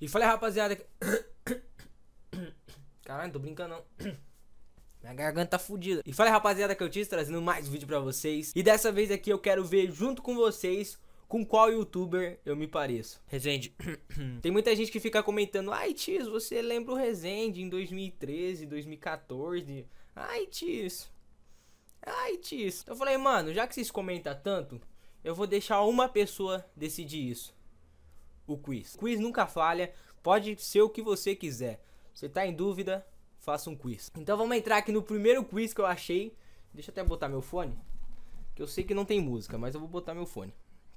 E falei, rapaziada. Caralho, não tô brincando não. Minha garganta tá fudida. E falei, rapaziada, que eu te trazendo mais um vídeo pra vocês. E dessa vez aqui eu quero ver junto com vocês com qual youtuber eu me pareço. Resende. Tem muita gente que fica comentando, ai Tiz, você lembra o Resende em 2013, 2014. Ai Tiz. Ai Tiz. Eu falei, mano, já que vocês comentam tanto, eu vou deixar uma pessoa decidir isso o quiz. O quiz nunca falha, pode ser o que você quiser. Você tá em dúvida, faça um quiz. Então vamos entrar aqui no primeiro quiz que eu achei. Deixa eu até botar meu fone, que eu sei que não tem música, mas eu vou botar meu fone.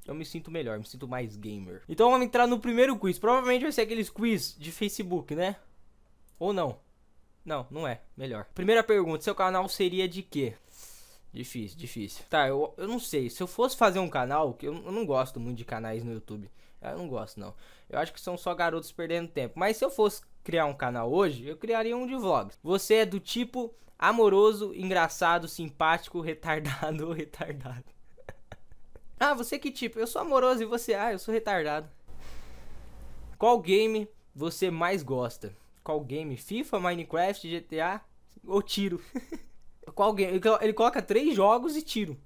Eu me sinto melhor, me sinto mais gamer. Então vamos entrar no primeiro quiz. Provavelmente vai ser aqueles quiz de Facebook, né? Ou não? Não, não é. Melhor. Primeira pergunta: seu canal seria de quê? Difícil, difícil. Tá, eu, eu não sei. Se eu fosse fazer um canal, que eu, eu não gosto muito de canais no YouTube. Ah, eu não gosto, não. Eu acho que são só garotos perdendo tempo. Mas se eu fosse criar um canal hoje, eu criaria um de vlogs. Você é do tipo amoroso, engraçado, simpático, retardado ou retardado. ah, você que tipo? Eu sou amoroso e você, ah, eu sou retardado. Qual game você mais gosta? Qual game? FIFA, Minecraft, GTA ou tiro? Qual game? Ele coloca três jogos e tiro.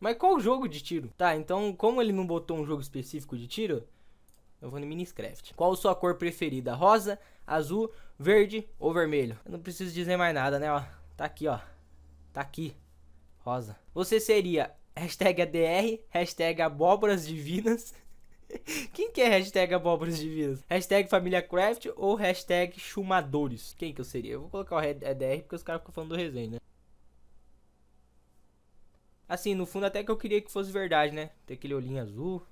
Mas qual jogo de tiro? Tá, então como ele não botou um jogo específico de tiro, eu vou no Miniscraft. Qual sua cor preferida? Rosa, azul, verde ou vermelho? Eu não preciso dizer mais nada, né? Ó, tá aqui, ó. Tá aqui. Rosa. Você seria hashtag ADR, hashtag abóboras divinas. Quem que é hashtag abóboras divinas? Hashtag família craft ou hashtag chumadores? Quem que eu seria? Eu vou colocar o ADR porque os caras ficam falando do resenha, né? Assim, no fundo até que eu queria que fosse verdade, né? Tem aquele olhinho azul.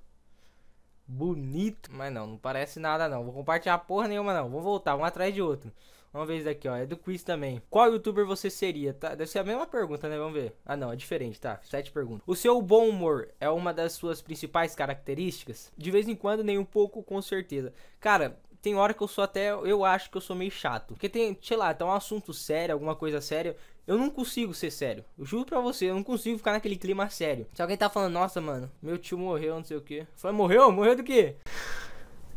Bonito. Mas não, não parece nada não. Vou compartilhar porra nenhuma não. Vamos voltar, um atrás de outro. Vamos ver isso daqui, ó. É do quiz também. Qual youtuber você seria? Tá? Deve ser a mesma pergunta, né? Vamos ver. Ah, não. É diferente, tá? Sete perguntas. O seu bom humor é uma das suas principais características? De vez em quando, nem um pouco, com certeza. Cara, tem hora que eu sou até. Eu acho que eu sou meio chato. Porque tem, sei lá, tá um assunto sério, alguma coisa séria. Eu não consigo ser sério. Eu juro pra você, eu não consigo ficar naquele clima sério. Se alguém tá falando, nossa, mano, meu tio morreu, não sei o quê. Foi, é, morreu? Morreu do quê?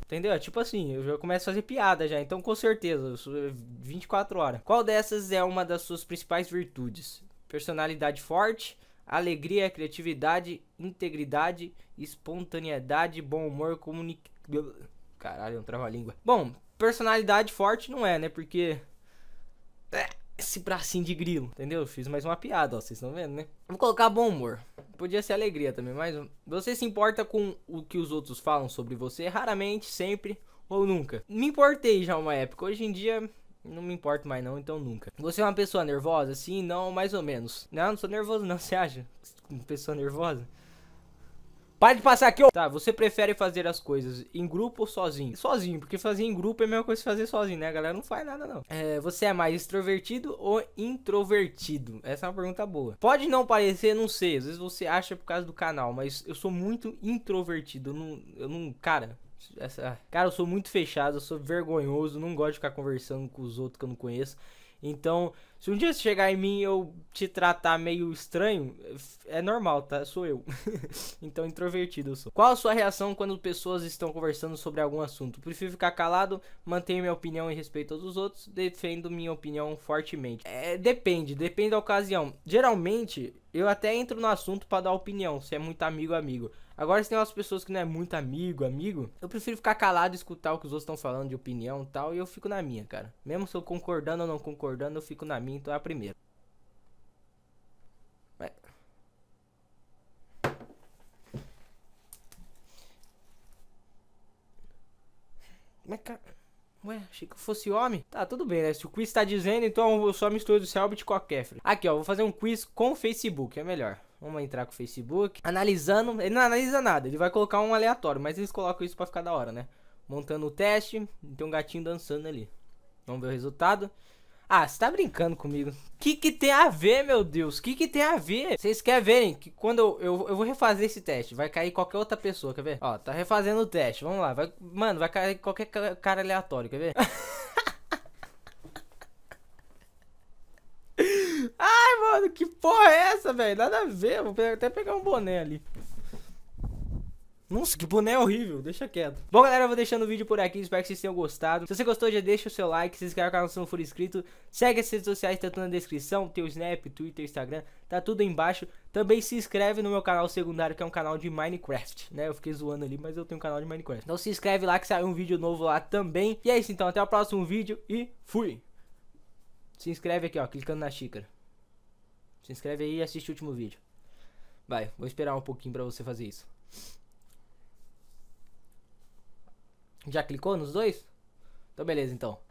Entendeu? É tipo assim, eu já começo a fazer piada já, então com certeza, 24 é, horas. Qual dessas é uma das suas principais virtudes? Personalidade forte, alegria, criatividade, integridade, espontaneidade, bom humor, comunicação. Caralho, é um trava-língua. Bom, personalidade forte não é, né? Porque esse bracinho de grilo, entendeu? Fiz mais uma piada, ó, vocês estão vendo, né? Vou colocar bom humor. Podia ser alegria também, mas você se importa com o que os outros falam sobre você? Raramente, sempre ou nunca. Me importei já uma época. Hoje em dia não me importo mais não, então nunca. Você é uma pessoa nervosa? Sim, não, mais ou menos. Não, não sou nervoso não, você acha? Uma pessoa nervosa? Para de passar aqui, ó. Tá, você prefere fazer as coisas em grupo ou sozinho? Sozinho, porque fazer em grupo é a mesma coisa que fazer sozinho, né? A galera não faz nada, não. É, você é mais extrovertido ou introvertido? Essa é uma pergunta boa. Pode não parecer, não sei. Às vezes você acha por causa do canal, mas eu sou muito introvertido. Eu não. Eu não cara. Essa, cara, eu sou muito fechado, eu sou vergonhoso, não gosto de ficar conversando com os outros que eu não conheço. Então, se um dia você chegar em mim e eu te tratar meio estranho, é normal, tá? Sou eu. então introvertido eu sou. Qual a sua reação quando pessoas estão conversando sobre algum assunto? Prefiro ficar calado, mantenho minha opinião em respeito aos outros, defendo minha opinião fortemente. É, depende, depende da ocasião. Geralmente, eu até entro no assunto para dar opinião, se é muito amigo, amigo. Agora, se tem umas pessoas que não é muito amigo, amigo, eu prefiro ficar calado e escutar o que os outros estão falando de opinião e tal, e eu fico na minha, cara. Mesmo se eu concordando ou não concordando, eu fico na minha mim, então é a primeira. Mas... Mas, cara... Ué, achei que eu fosse homem. Tá, tudo bem, né? Se o quiz está dizendo, então eu só mistura o Selbit com a Kefra. Aqui, ó, vou fazer um quiz com o Facebook, é melhor. Vamos entrar com o Facebook. Analisando, ele não analisa nada, ele vai colocar um aleatório, mas eles colocam isso pra ficar da hora, né? Montando o teste, tem um gatinho dançando ali. Vamos ver o resultado. Ah, você tá brincando comigo. Que que tem a ver, meu Deus? Que que tem a ver? Vocês querem verem que quando eu, eu, eu, vou refazer esse teste, vai cair qualquer outra pessoa, quer ver? Ó, tá refazendo o teste, vamos lá. Vai, mano, vai cair qualquer cara aleatório, quer ver? Ai, mano, que porra é essa, velho? Nada a ver, vou até pegar um boné ali. Nossa, que boné horrível, deixa quieto. Bom, galera, eu vou deixando o vídeo por aqui, espero que vocês tenham gostado. Se você gostou, já deixa o seu like, se inscreve no canal se não for inscrito. Segue as redes sociais, tá tudo na descrição, tem o Snap, Twitter, Instagram, tá tudo aí embaixo. Também se inscreve no meu canal secundário, que é um canal de Minecraft, né? Eu fiquei zoando ali, mas eu tenho um canal de Minecraft. Então se inscreve lá que sai um vídeo novo lá também. E é isso, então, até o próximo vídeo e fui! Se inscreve aqui, ó, clicando na xícara. Se inscreve aí e assiste o último vídeo. Vai, vou esperar um pouquinho pra você fazer isso. Já clicou nos dois? Então beleza então.